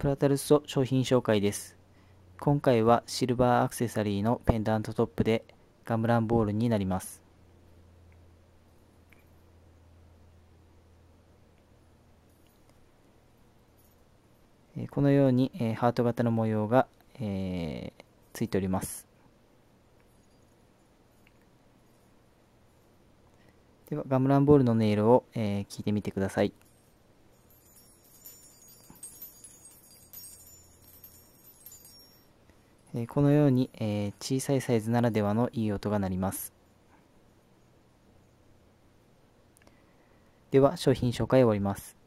プラタルスト商品紹介です。今回はシルバーアクセサリーのペンダントトップでガムランボールになります。このようにハート型の模様が、ついております。ではガムランボールの音色を、聞いてみてください。えこのように、え小さいサイズならではのいい音が鳴りますでは商品紹介を終わります